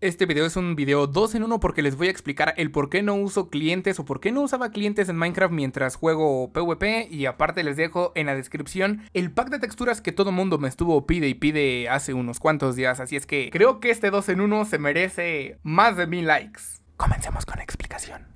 Este video es un video 2 en 1 porque les voy a explicar el por qué no uso clientes o por qué no usaba clientes en Minecraft mientras juego PvP y aparte les dejo en la descripción el pack de texturas que todo mundo me estuvo pide y pide hace unos cuantos días, así es que creo que este 2 en 1 se merece más de mil likes. Comencemos con explicar.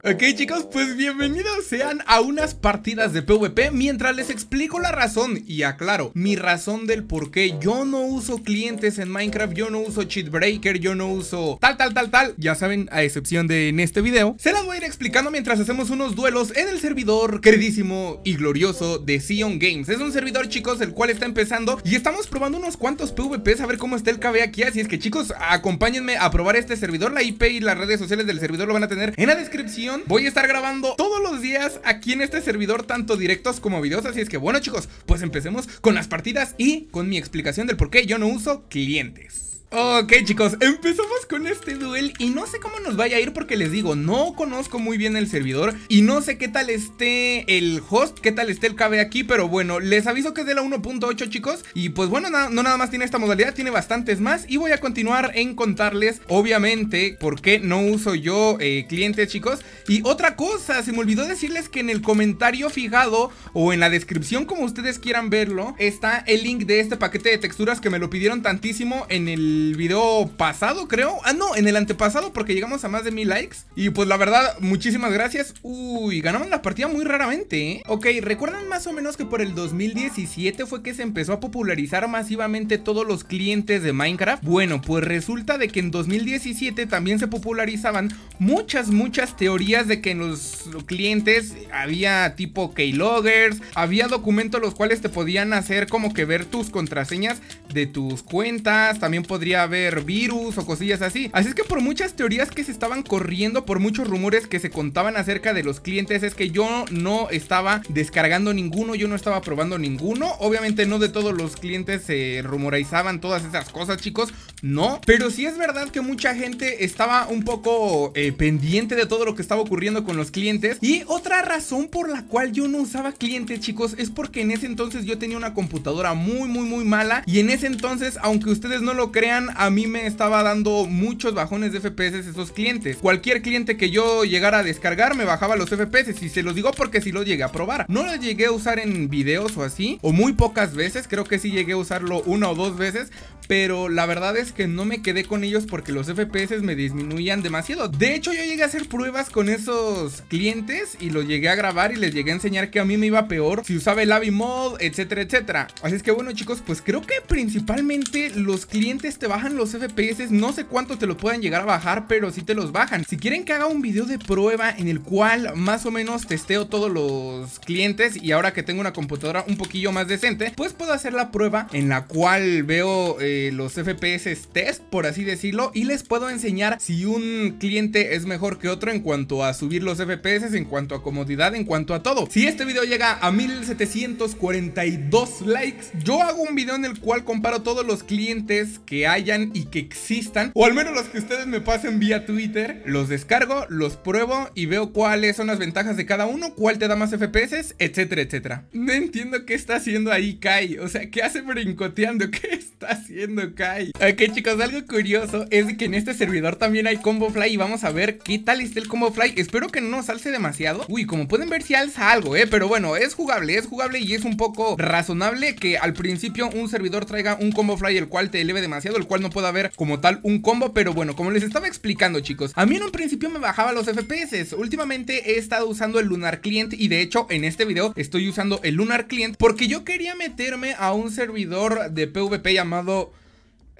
Ok chicos, pues bienvenidos sean a unas partidas de PvP mientras les explico la razón y aclaro, mi razón del por qué yo no uso clientes en Minecraft, yo no uso cheat breaker, yo no uso tal tal tal tal, ya saben, a excepción de en este video, se las voy a ir explicando mientras hacemos unos duelos en el servidor queridísimo y glorioso de Sion Games. Es un servidor chicos el cual está empezando y estamos probando unos cuantos PvPs a ver cómo está el KB aquí, así es que chicos, acompáñenme a probar este servidor, la IP y las redes sociales del servidor lo van a tener en la descripción voy a estar grabando todos los días aquí en este servidor tanto directos como videos. Así es que bueno chicos, pues empecemos con las partidas y con mi explicación del por qué yo no uso clientes. Ok chicos, empezamos con este duel y no sé cómo nos vaya a ir porque les digo, no conozco muy bien el servidor y no sé qué tal esté el host, qué tal esté el KB aquí, pero bueno, les aviso que es de la 1.8 chicos y pues bueno, no, nada más tiene esta modalidad, tiene bastantes más y voy a continuar en contarles obviamente por qué no uso yo eh, clientes chicos y otra cosa, se me olvidó decirles que en el comentario fijado o en la descripción como ustedes quieran verlo está el link de este paquete de texturas que me lo pidieron tantísimo en el el video pasado, creo. Ah, no, en el antepasado porque llegamos a más de mil likes. Y pues la verdad, muchísimas gracias. Uy, ganamos la partida muy raramente, ¿eh? Ok, ¿recuerdan más o menos que por el 2017 fue que se empezó a popularizar masivamente todos los clientes de Minecraft? Bueno, pues resulta de que en 2017 también se popularizaban muchas, muchas teorías de que en los clientes había tipo keyloggers, había documentos los cuales te podían hacer como que ver tus contraseñas de tus cuentas, también podría haber virus o cosillas así. Así es que por muchas teorías que se estaban corriendo, por muchos rumores que se contaban acerca de los clientes, es que yo no estaba descargando ninguno, yo no estaba probando ninguno. Obviamente no de todos los clientes se rumorizaban todas esas cosas, chicos, no. Pero sí es verdad que mucha gente estaba un poco eh, pendiente de todo lo que estaba ocurriendo con los clientes. Y otra razón por la cual yo no usaba clientes, chicos, es porque en ese entonces yo tenía una computadora muy, muy, muy mala. Y en ese entonces, aunque ustedes no lo crean, a mí me estaba dando muchos bajones de FPS esos clientes. Cualquier cliente que yo llegara a descargar me bajaba los FPS y se los digo porque si los lo llegué a probar. No los llegué a usar en videos o así, o muy pocas veces, creo que sí llegué a usarlo una o dos veces, pero la verdad es que no me quedé con ellos porque los FPS me disminuían demasiado. De hecho, yo llegué a hacer pruebas con esos clientes y los llegué a grabar y les llegué a enseñar que a mí me iba peor si usaba el Avi Mod, etcétera, etcétera. Así es que bueno, chicos, pues creo que principalmente los clientes te bajan los FPS, no sé cuánto te lo puedan llegar a bajar, pero sí te los bajan. Si quieren que haga un video de prueba en el cual más o menos testeo todos los clientes y ahora que tengo una computadora un poquillo más decente, pues puedo hacer la prueba en la cual veo... Eh, eh, los FPS test, por así decirlo, y les puedo enseñar si un cliente es mejor que otro en cuanto a subir los FPS, en cuanto a comodidad, en cuanto a todo. Si este video llega a 1742 likes, yo hago un video en el cual comparo todos los clientes que hayan y que existan, o al menos los que ustedes me pasen vía Twitter, los descargo, los pruebo y veo cuáles son las ventajas de cada uno, cuál te da más FPS, etcétera, etcétera. No entiendo qué está haciendo ahí Kai, o sea, ¿qué hace brincoteando? ¿Qué está haciendo? Ok, chicos, algo curioso es que en este servidor también hay combo fly y vamos a ver qué tal está el combo fly. Espero que no salse demasiado. Uy, como pueden ver, si alza algo, ¿eh? Pero bueno, es jugable, es jugable y es un poco razonable que al principio un servidor traiga un combo fly el cual te eleve demasiado, el cual no pueda haber como tal un combo. Pero bueno, como les estaba explicando, chicos, a mí en un principio me bajaba los FPS. Últimamente he estado usando el Lunar Client y de hecho en este video estoy usando el Lunar Client porque yo quería meterme a un servidor de PvP llamado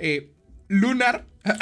eh, Lunar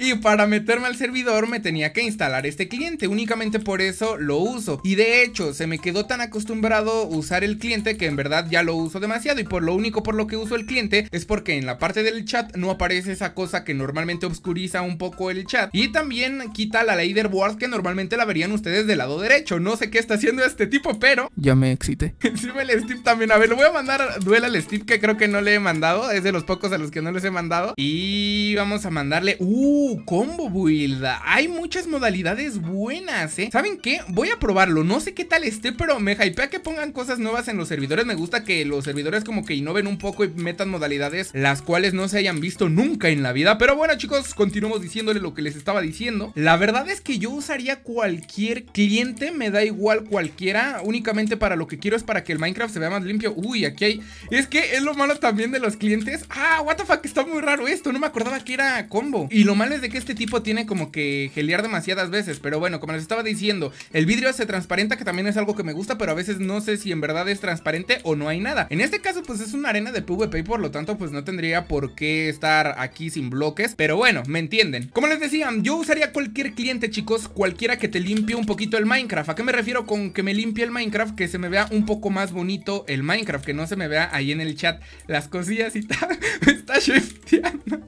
y para meterme al servidor me tenía que instalar este cliente, únicamente por eso lo uso. Y de hecho, se me quedó tan acostumbrado usar el cliente que en verdad ya lo uso demasiado y por lo único por lo que uso el cliente es porque en la parte del chat no aparece esa cosa que normalmente obscuriza un poco el chat y también quita la leaderboard que normalmente la verían ustedes del lado derecho. No sé qué está haciendo este tipo, pero ya me excité. Encima el Steve también, a ver, lo voy a mandar duela el Steve que creo que no le he mandado, es de los pocos a los que no les he mandado y vamos a mandar Darle, ¡Uh! Combo build. Hay muchas modalidades buenas, ¿eh? ¿Saben qué? Voy a probarlo. No sé qué tal esté, pero me hypea que pongan cosas nuevas en los servidores. Me gusta que los servidores como que innoven un poco y metan modalidades las cuales no se hayan visto nunca en la vida. Pero bueno, chicos, continuamos diciéndole lo que les estaba diciendo. La verdad es que yo usaría cualquier cliente, me da igual cualquiera. Únicamente para lo que quiero es para que el Minecraft se vea más limpio. Uy, aquí hay... Es que es lo malo también de los clientes. Ah, what the fuck, está muy raro esto. No me acordaba que era y lo malo es de que este tipo tiene como que gelear demasiadas veces. Pero bueno, como les estaba diciendo, el vidrio se transparenta, que también es algo que me gusta, pero a veces no sé si en verdad es transparente o no hay nada. En este caso, pues es una arena de PvP y por lo tanto, pues no tendría por qué estar aquí sin bloques. Pero bueno, me entienden. Como les decía, yo usaría cualquier cliente, chicos, cualquiera que te limpie un poquito el Minecraft. ¿A qué me refiero con que me limpie el Minecraft? Que se me vea un poco más bonito el Minecraft, que no se me vea ahí en el chat las cosillas y tal. me está shifteando.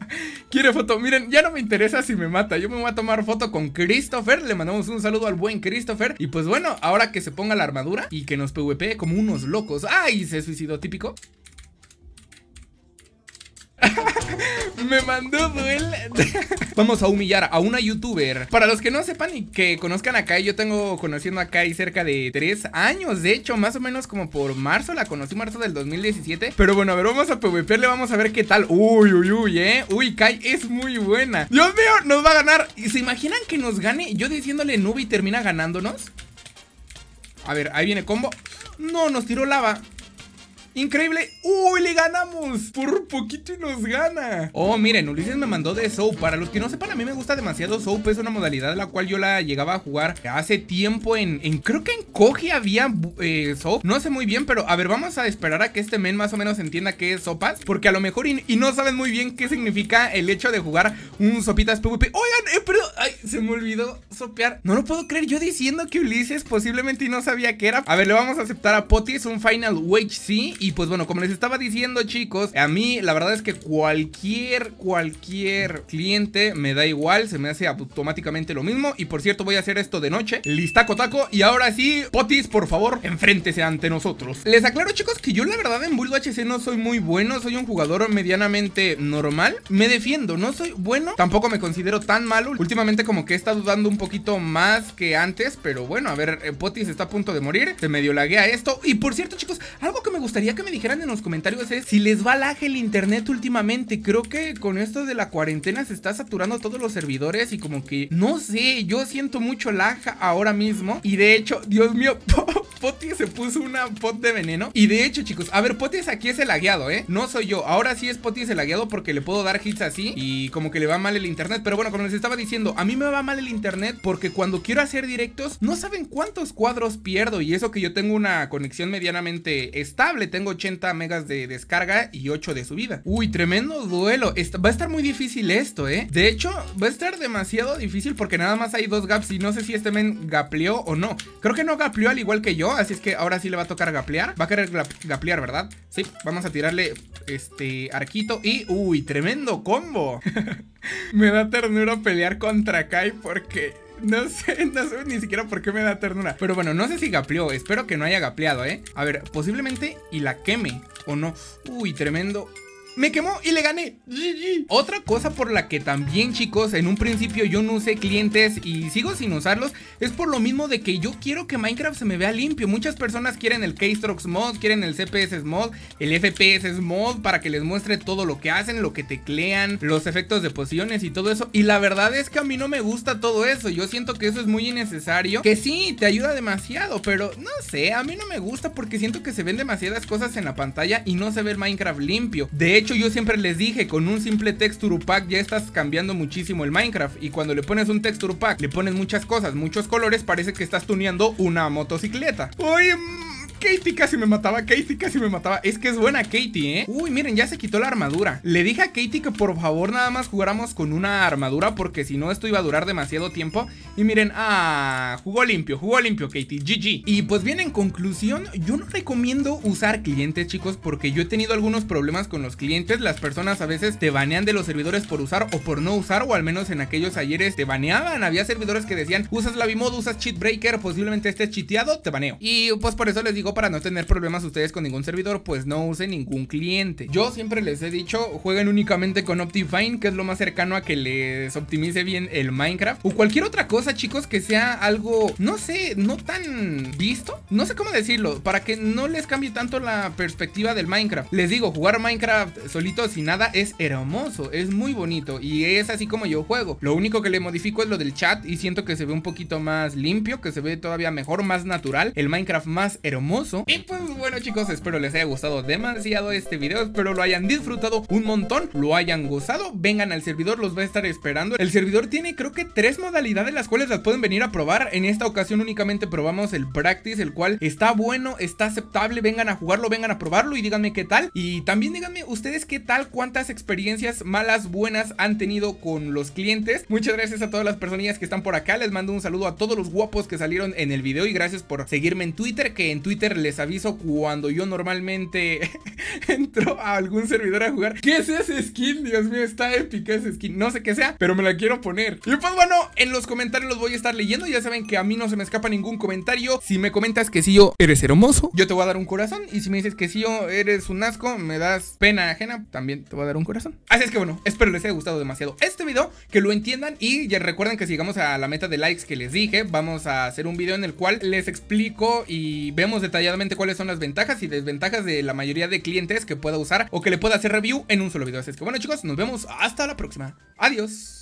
Quiere foto Miren, ya no me interesa si me mata. Yo me voy a tomar foto con Christopher. Le mandamos un saludo al buen Christopher. Y pues bueno, ahora que se ponga la armadura y que nos PvP como unos locos. ¡Ay! Se suicidó típico. me mandó duel. vamos a humillar a una youtuber. Para los que no sepan y que conozcan a Kai, yo tengo conociendo a Kai cerca de 3 años, de hecho, más o menos como por marzo, la conocí marzo del 2017. Pero bueno, a ver, vamos a PvP, vamos a ver qué tal. Uy, uy, uy, eh. Uy, Kai es muy buena. Dios mío, nos va a ganar. ¿Se imaginan que nos gane? Yo diciéndole nube y termina ganándonos. A ver, ahí viene combo. No, nos tiró lava. Increíble. ¡Uy! Le ganamos. Por poquito y nos gana. Oh, miren, Ulises me mandó de Soap. Para los que no sepan, a mí me gusta demasiado Soap. Es una modalidad la cual yo la llegaba a jugar hace tiempo en... en creo que en Koji había eh, Soap. No sé muy bien, pero a ver, vamos a esperar a que este men más o menos entienda qué es Sopas. Porque a lo mejor y, no saben muy bien qué significa el hecho de jugar un Sopitas PvP. Oigan, eh, pero... Ay, se me olvidó sopear. No lo puedo creer, yo diciendo que Ulises posiblemente no sabía que era. A ver, le vamos a aceptar a Potis un Final Wage sí. Y pues bueno, como les estaba diciendo, chicos, a mí la verdad es que cualquier, cualquier cliente me da igual. Se me hace automáticamente lo mismo. Y por cierto, voy a hacer esto de noche. Listaco taco. Y ahora sí, Potis, por favor, enfréntese ante nosotros. Les aclaro, chicos, que yo la verdad en Bulldog HC no soy muy bueno. Soy un jugador medianamente normal. Me defiendo, no soy bueno. Tampoco me considero tan malo. Últimamente como que he estado dando un poco poquito más que antes, pero bueno, a ver, eh, Potis está a punto de morir, se medio laguea esto. Y por cierto, chicos, algo que me gustaría que me dijeran en los comentarios es si les va laja el internet últimamente. Creo que con esto de la cuarentena se está saturando todos los servidores y como que, no sé, yo siento mucho laja ahora mismo. Y de hecho, Dios mío, Potty se puso una pot de veneno. Y de hecho, chicos, a ver, es aquí es el lagueado, ¿eh? No soy yo. Ahora sí es Potis el lagueado porque le puedo dar hits así y como que le va mal el internet. Pero bueno, como les estaba diciendo, a mí me va mal el internet porque cuando quiero hacer directos, no saben cuántos cuadros pierdo. Y eso que yo tengo una conexión medianamente estable. Tengo 80 megas de descarga y 8 de subida. Uy, tremendo duelo. Va a estar muy difícil esto, ¿eh? De hecho, va a estar demasiado difícil porque nada más hay dos gaps y no sé si este men gapleó o no. Creo que no gapleó al igual que yo así es que ahora sí le va a tocar gaplear. Va a querer gaplear, ¿verdad? Sí, vamos a tirarle este arquito y... ¡Uy, tremendo combo! me da ternura pelear contra Kai porque... No sé, no sé ni siquiera por qué me da ternura. Pero bueno, no sé si gapleó. Espero que no haya gapleado, ¿eh? A ver, posiblemente y la queme o no. Uy, tremendo me quemó y le gané. Otra cosa por la que también, chicos, en un principio yo no usé clientes y sigo sin usarlos, es por lo mismo de que yo quiero que Minecraft se me vea limpio. Muchas personas quieren el Keystrokes mod, quieren el CPS mod, el FPS mod para que les muestre todo lo que hacen, lo que teclean, los efectos de pociones y todo eso. Y la verdad es que a mí no me gusta todo eso. Yo siento que eso es muy innecesario. Que sí, te ayuda demasiado, pero no sé, a mí no me gusta porque siento que se ven demasiadas cosas en la pantalla y no se ve Minecraft limpio. De hecho, yo siempre les dije, con un simple texture pack ya estás cambiando muchísimo el Minecraft. Y cuando le pones un texture pack, le pones muchas cosas, muchos colores, parece que estás tuneando una motocicleta. Oye, Katie casi me mataba, Katie casi me mataba Es que es buena Katie, ¿eh? Uy, miren, ya se quitó la armadura Le dije a Katie que por favor nada más jugáramos con una armadura Porque si no esto iba a durar demasiado tiempo Y miren, ah, jugó limpio, jugó limpio Katie, GG Y pues bien, en conclusión, yo no recomiendo usar clientes chicos Porque yo he tenido algunos problemas con los clientes Las personas a veces te banean de los servidores por usar o por no usar O al menos en aquellos ayeres te baneaban Había servidores que decían, usas la usas cheat breaker Posiblemente estés chiteado, te baneo Y pues por eso les digo para no tener problemas ustedes con ningún servidor, pues no use ningún cliente. Yo siempre les he dicho, jueguen únicamente con Optifine, que es lo más cercano a que les optimice bien el Minecraft. O cualquier otra cosa, chicos, que sea algo, no sé, no tan visto. No sé cómo decirlo, para que no les cambie tanto la perspectiva del Minecraft. Les digo, jugar Minecraft solito sin nada es hermoso, es muy bonito y es así como yo juego. Lo único que le modifico es lo del chat y siento que se ve un poquito más limpio, que se ve todavía mejor, más natural. El Minecraft más hermoso y pues bueno chicos, espero les haya gustado demasiado este video, espero lo hayan disfrutado un montón, lo hayan gozado, vengan al servidor, los va a estar esperando. El servidor tiene creo que tres modalidades las cuales las pueden venir a probar. En esta ocasión únicamente probamos el practice, el cual está bueno, está aceptable, vengan a jugarlo, vengan a probarlo y díganme qué tal. Y también díganme ustedes qué tal, cuántas experiencias malas, buenas han tenido con los clientes. Muchas gracias a todas las personillas que están por acá, les mando un saludo a todos los guapos que salieron en el video y gracias por seguirme en Twitter, que en Twitter les aviso cuando yo normalmente entro a algún servidor a jugar. ¿Qué es ese skin? Dios mío, está épica ese skin. No sé qué sea, pero me la quiero poner. Y pues bueno, en los comentarios los voy a estar leyendo. Ya saben que a mí no se me escapa ningún comentario. Si me comentas que si yo eres hermoso, yo te voy a dar un corazón. Y si me dices que si yo eres un asco, me das pena ajena, también te voy a dar un corazón. Así es que bueno, espero les haya gustado demasiado este video, que lo entiendan y ya recuerden que si llegamos a la meta de likes que les dije, vamos a hacer un video en el cual les explico y vemos detalles detalladamente cuáles son las ventajas y desventajas de la mayoría de clientes que pueda usar o que le pueda hacer review en un solo video. Así es que bueno chicos, nos vemos hasta la próxima. Adiós.